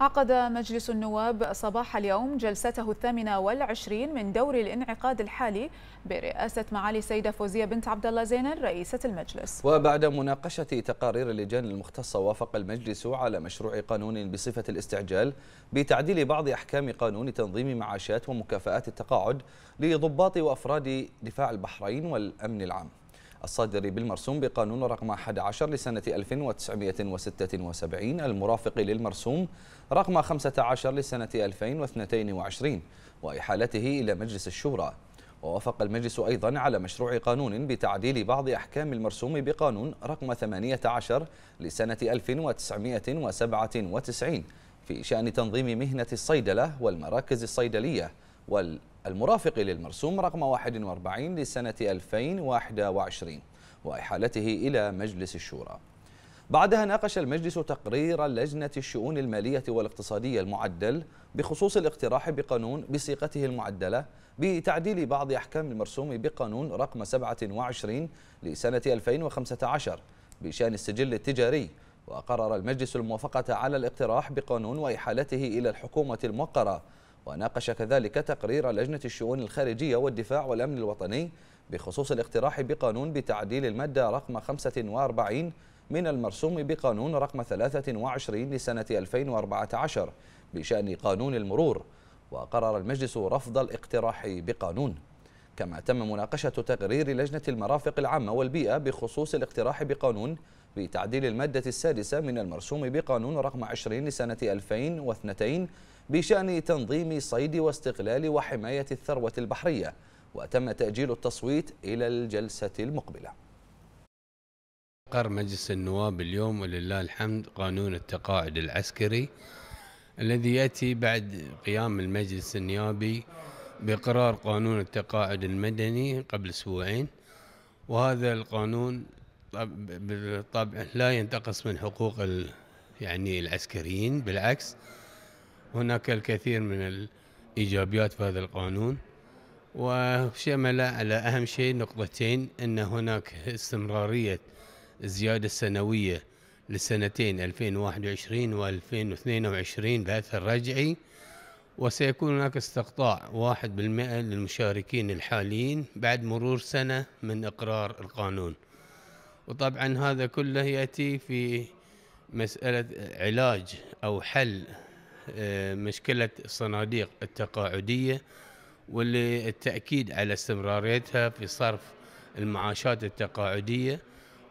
عقد مجلس النواب صباح اليوم جلسته الثامنة والعشرين من دور الانعقاد الحالي برئاسة معالي السيدة فوزية بنت عبد الله زينب رئيسة المجلس وبعد مناقشة تقارير اللجان المختصة وافق المجلس على مشروع قانون بصفة الاستعجال بتعديل بعض أحكام قانون تنظيم معاشات ومكافآت التقاعد لضباط وأفراد دفاع البحرين والأمن العام الصادر بالمرسوم بقانون رقم 11 لسنة 1976 المرافق للمرسوم رقم 15 لسنة 2022 وإحالته إلى مجلس الشورى ووافق المجلس أيضا على مشروع قانون بتعديل بعض أحكام المرسوم بقانون رقم 18 لسنة 1997 في شأن تنظيم مهنة الصيدلة والمراكز الصيدلية وال المرافق للمرسوم رقم 41 لسنة 2021 وإحالته إلى مجلس الشورى بعدها ناقش المجلس تقرير لجنة الشؤون المالية والاقتصادية المعدل بخصوص الاقتراح بقانون بصيغته المعدلة بتعديل بعض أحكام المرسوم بقانون رقم 27 لسنة 2015 بشأن السجل التجاري وقرر المجلس الموافقة على الاقتراح بقانون وإحالته إلى الحكومة الموقرة وناقش كذلك تقرير لجنة الشؤون الخارجية والدفاع والأمن الوطني بخصوص الاقتراح بقانون بتعديل المادة رقم 45 من المرسوم بقانون رقم 23 لسنة 2014 بشأن قانون المرور وقرر المجلس رفض الاقتراح بقانون كما تم مناقشة تقرير لجنة المرافق العامة والبيئة بخصوص الاقتراح بقانون بتعديل المادة السادسة من المرسوم بقانون رقم 20 لسنة 2002 بشأن تنظيم صيد واستغلال وحماية الثروة البحرية وتم تأجيل التصويت إلى الجلسة المقبلة قر مجلس النواب اليوم ولله الحمد قانون التقاعد العسكري الذي يأتي بعد قيام المجلس النيابي بقرار قانون التقاعد المدني قبل أسبوعين وهذا القانون بالطبع لا ينتقص من حقوق يعني العسكريين بالعكس هناك الكثير من الإيجابيات في هذا القانون وشمل على أهم شيء نقطتين أن هناك استمرارية الزيادة السنوية للسنتين 2021 و 2022 بأثر الرجعي وسيكون هناك استقطاع واحد بالمئة للمشاركين الحاليين بعد مرور سنة من إقرار القانون وطبعا هذا كله يأتي في مسألة علاج أو حل آه، مشكلة الصناديق التقاعدية واللي التأكيد على استمراريتها في صرف المعاشات التقاعدية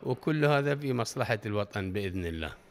وكل هذا في مصلحة الوطن بإذن الله